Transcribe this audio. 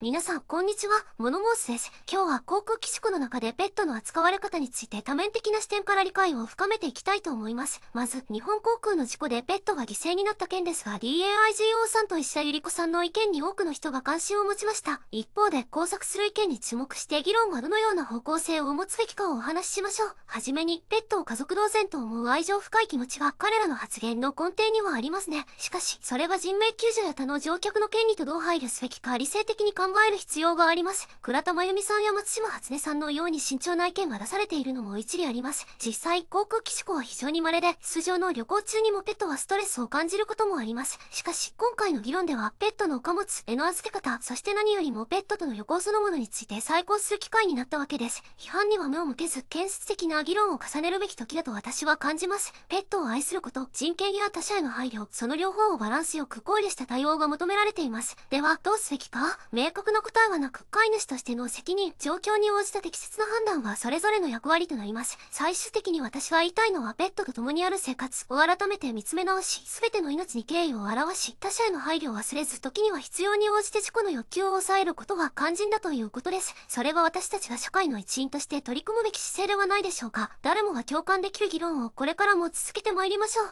皆さん、こんにちは。モノモースです。今日は航空機種庫の中でペットの扱われ方について多面的な視点から理解を深めていきたいと思います。まず、日本航空の事故でペットが犠牲になった件ですが、DAIGO さんと石田ゆり子さんの意見に多くの人が関心を持ちました。一方で、工作する意見に注目して議論がどのような方向性を持つべきかをお話ししましょう。はじめに、ペットを家族同然と思う愛情深い気持ちが彼らの発言の根底にはありますね。しかし、それは人命救助や他の乗客の権利とどう配慮すべきか理性的に考考える必要があります。倉田真由美さんや松島初音さんのように慎重な意見が出されているのも一理あります。実際、航空機事故は非常に稀で、通常の旅行中にもペットはストレスを感じることもあります。しかし、今回の議論では、ペットのお貨物、絵の預け方、そして何よりもペットとの旅行そのものについて再考する機会になったわけです。批判には目を向けず、建設的な議論を重ねるべき時だと私は感じます。ペットを愛すること、人権や他者への配慮、その両方をバランスよく考慮した対応が求められています。では、どうすべきか明確確な答えはなく、飼い主としての責任、状況に応じた適切な判断はそれぞれの役割となります。最終的に私は言いたいのは、ペットと共にある生活を改めて見つめ直し、すべての命に敬意を表し、他者への配慮を忘れず、時には必要に応じて自己の欲求を抑えることは肝心だということです。それは私たちが社会の一員として取り組むべき姿勢ではないでしょうか。誰もが共感できる議論をこれからも続けてまいりましょう。